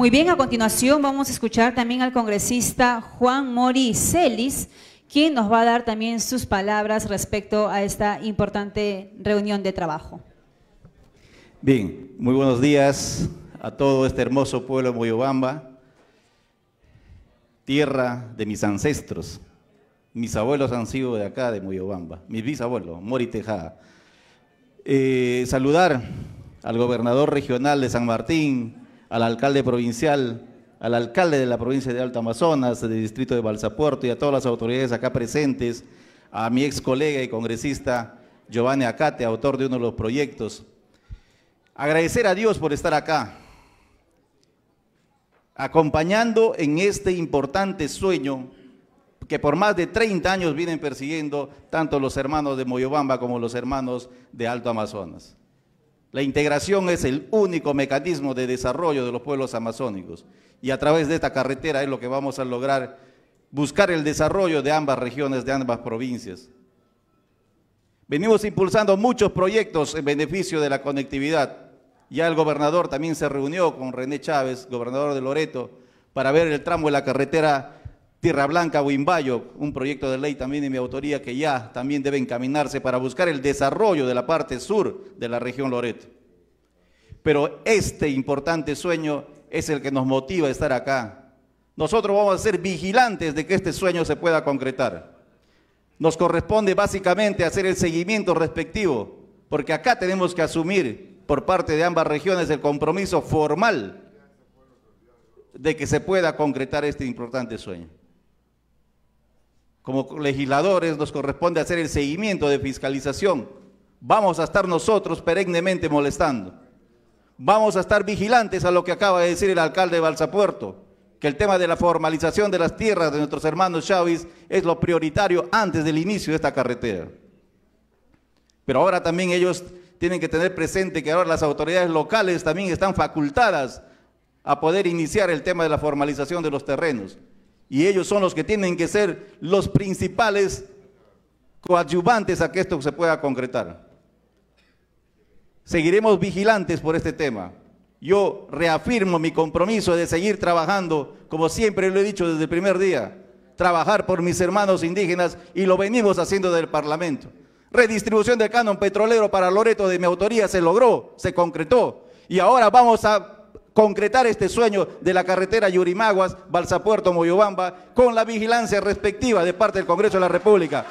Muy bien, a continuación vamos a escuchar también al congresista Juan Mori Celis, quien nos va a dar también sus palabras respecto a esta importante reunión de trabajo. Bien, muy buenos días a todo este hermoso pueblo de Moyobamba, tierra de mis ancestros. Mis abuelos han sido de acá, de Moyobamba, mis bisabuelos, Mori Tejada. Eh, saludar al gobernador regional de San Martín, al alcalde provincial, al alcalde de la provincia de Alto Amazonas, del distrito de Balsapuerto y a todas las autoridades acá presentes, a mi ex colega y congresista Giovanni Acate, autor de uno de los proyectos. Agradecer a Dios por estar acá, acompañando en este importante sueño que por más de 30 años vienen persiguiendo tanto los hermanos de Moyobamba como los hermanos de Alto Amazonas. La integración es el único mecanismo de desarrollo de los pueblos amazónicos y a través de esta carretera es lo que vamos a lograr buscar el desarrollo de ambas regiones, de ambas provincias. Venimos impulsando muchos proyectos en beneficio de la conectividad. Ya el gobernador también se reunió con René Chávez, gobernador de Loreto, para ver el tramo de la carretera Tierra Blanca, Huimbayo, un proyecto de ley también de mi autoría que ya también debe encaminarse para buscar el desarrollo de la parte sur de la región Loreto. Pero este importante sueño es el que nos motiva a estar acá. Nosotros vamos a ser vigilantes de que este sueño se pueda concretar. Nos corresponde básicamente hacer el seguimiento respectivo, porque acá tenemos que asumir por parte de ambas regiones el compromiso formal de que se pueda concretar este importante sueño como legisladores nos corresponde hacer el seguimiento de fiscalización. Vamos a estar nosotros perennemente molestando. Vamos a estar vigilantes a lo que acaba de decir el alcalde de Balsapuerto, que el tema de la formalización de las tierras de nuestros hermanos Chávez es lo prioritario antes del inicio de esta carretera. Pero ahora también ellos tienen que tener presente que ahora las autoridades locales también están facultadas a poder iniciar el tema de la formalización de los terrenos. Y ellos son los que tienen que ser los principales coadyuvantes a que esto se pueda concretar. Seguiremos vigilantes por este tema. Yo reafirmo mi compromiso de seguir trabajando, como siempre lo he dicho desde el primer día, trabajar por mis hermanos indígenas y lo venimos haciendo del Parlamento. Redistribución del canon petrolero para Loreto de mi autoría se logró, se concretó y ahora vamos a concretar este sueño de la carretera Yurimaguas, Balsapuerto, Moyobamba, con la vigilancia respectiva de parte del Congreso de la República.